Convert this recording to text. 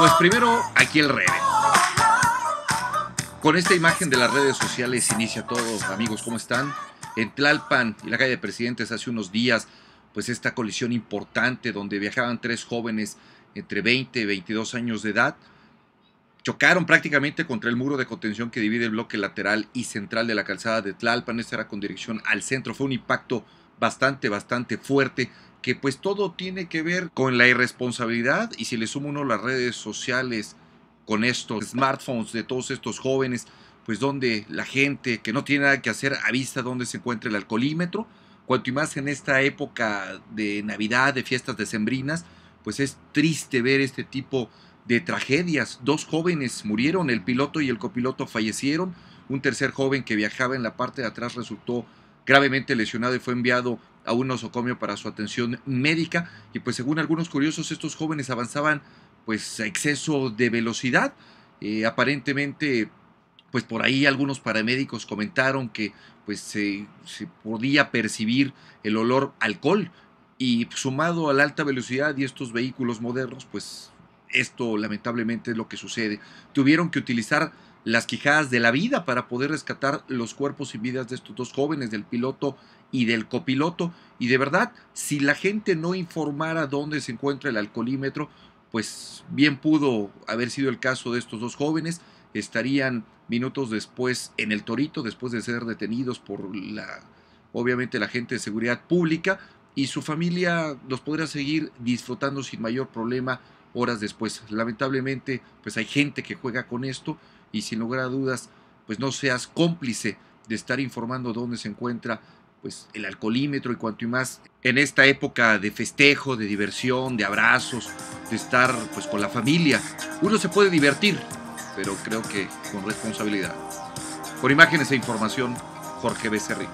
Pues primero, aquí el rey. Con esta imagen de las redes sociales inicia todo, amigos, ¿cómo están? En Tlalpan y la calle de Presidentes hace unos días, pues esta colisión importante donde viajaban tres jóvenes entre 20 y 22 años de edad, chocaron prácticamente contra el muro de contención que divide el bloque lateral y central de la calzada de Tlalpan, esta era con dirección al centro, fue un impacto bastante, bastante fuerte que pues todo tiene que ver con la irresponsabilidad y si le sumo uno las redes sociales con estos smartphones de todos estos jóvenes, pues donde la gente que no tiene nada que hacer avisa dónde se encuentra el alcoholímetro, cuanto y más en esta época de Navidad, de fiestas decembrinas, pues es triste ver este tipo de tragedias. Dos jóvenes murieron, el piloto y el copiloto fallecieron, un tercer joven que viajaba en la parte de atrás resultó gravemente lesionado y fue enviado a un nosocomio para su atención médica. Y pues según algunos curiosos, estos jóvenes avanzaban pues a exceso de velocidad. Eh, aparentemente, pues por ahí algunos paramédicos comentaron que pues se, se podía percibir el olor alcohol y sumado a la alta velocidad y estos vehículos modernos, pues esto lamentablemente es lo que sucede. Tuvieron que utilizar las quijadas de la vida para poder rescatar los cuerpos y vidas de estos dos jóvenes, del piloto y del copiloto. Y de verdad, si la gente no informara dónde se encuentra el alcoholímetro, pues bien pudo haber sido el caso de estos dos jóvenes. Estarían minutos después en el Torito, después de ser detenidos por la, obviamente, la gente de seguridad pública. Y su familia los podría seguir disfrutando sin mayor problema horas después. Lamentablemente, pues hay gente que juega con esto y sin lugar a dudas, pues no seas cómplice de estar informando dónde se encuentra pues el alcoholímetro y cuanto y más en esta época de festejo, de diversión, de abrazos, de estar pues con la familia. Uno se puede divertir, pero creo que con responsabilidad. Por imágenes e información, Jorge Becerril.